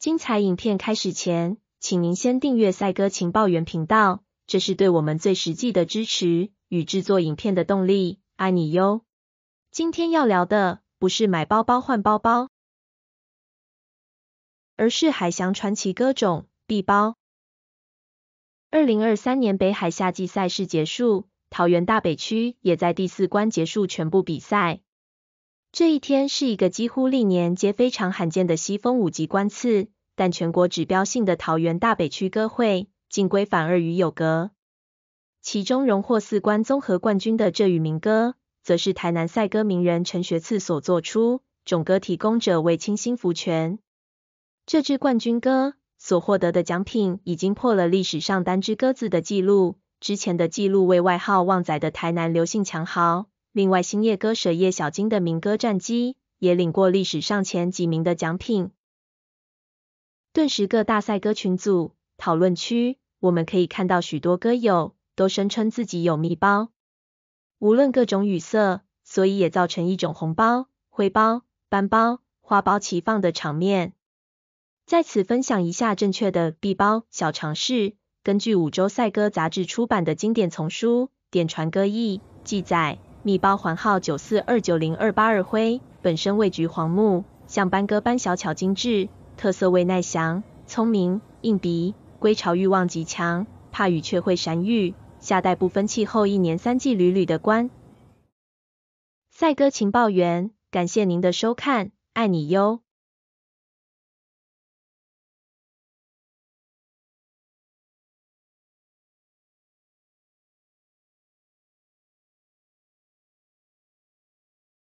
精彩影片开始前，请您先订阅赛哥情报员频道，这是对我们最实际的支持与制作影片的动力。爱你哟！今天要聊的不是买包包换包包，而是海翔传奇鸽种 B 包。二零二三年北海夏季赛事结束，桃园大北区也在第四关结束全部比赛。这一天是一个几乎历年皆非常罕见的西风五级关次，但全国指标性的桃园大北区歌会竟归反而与有格。其中荣获四关综合冠军的这羽民歌，则是台南赛歌名人陈学次所作出，种歌提供者为清新福泉。这支冠军歌所获得的奖品已经破了历史上单支鸽子的记录，之前的记录为外号旺仔的台南刘姓强豪。另外，星夜歌舍叶小金的民歌战机也领过历史上前几名的奖品。顿时，各大赛歌群组讨论区，我们可以看到许多歌友都声称自己有秘包，无论各种语色，所以也造成一种红包、灰包、班包、花包齐放的场面。在此分享一下正确的 B 包小常识：根据五洲赛歌杂志出版的经典丛书《典传歌艺》记载。蜜包环号九四二九零二八二灰，本身位橘黄木，像斑哥般小巧精致，特色为耐翔、聪明、硬鼻，归巢欲望极强，怕雨却会闪雨，夏代不分气候，一年三季屡屡的关。赛哥情报员，感谢您的收看，爱你哟。